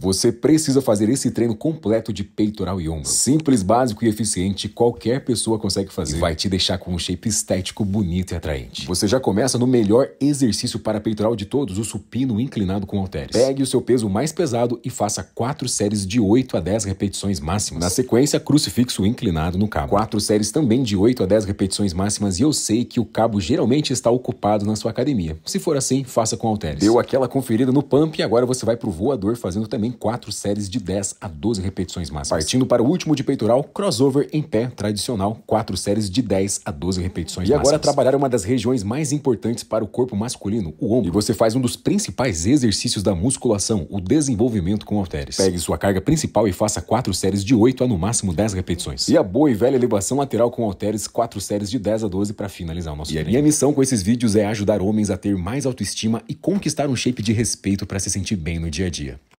Você precisa fazer esse treino completo de peitoral e ombro. Simples, básico e eficiente, qualquer pessoa consegue fazer. E vai te deixar com um shape estético, bonito e atraente. Você já começa no melhor exercício para peitoral de todos, o supino inclinado com halteres. Pegue o seu peso mais pesado e faça quatro séries de 8 a 10 repetições máximas. Na sequência, crucifixo inclinado no cabo. Quatro séries também de 8 a 10 repetições máximas e eu sei que o cabo geralmente está ocupado na sua academia. Se for assim, faça com halteres. Deu aquela conferida no pump e agora você vai pro voador fazendo também também quatro séries de 10 a 12 repetições máximas. Partindo para o último de peitoral, crossover em pé tradicional, quatro séries de 10 a 12 repetições e máximas. E agora trabalhar uma das regiões mais importantes para o corpo masculino, o ombro. E você faz um dos principais exercícios da musculação, o desenvolvimento com halteres. Pegue sua carga principal e faça quatro séries de 8 a no máximo 10 repetições. E a boa e velha elevação lateral com halteres, quatro séries de 10 a 12 para finalizar o nosso e treino. E a minha missão com esses vídeos é ajudar homens a ter mais autoestima e conquistar um shape de respeito para se sentir bem no dia a dia.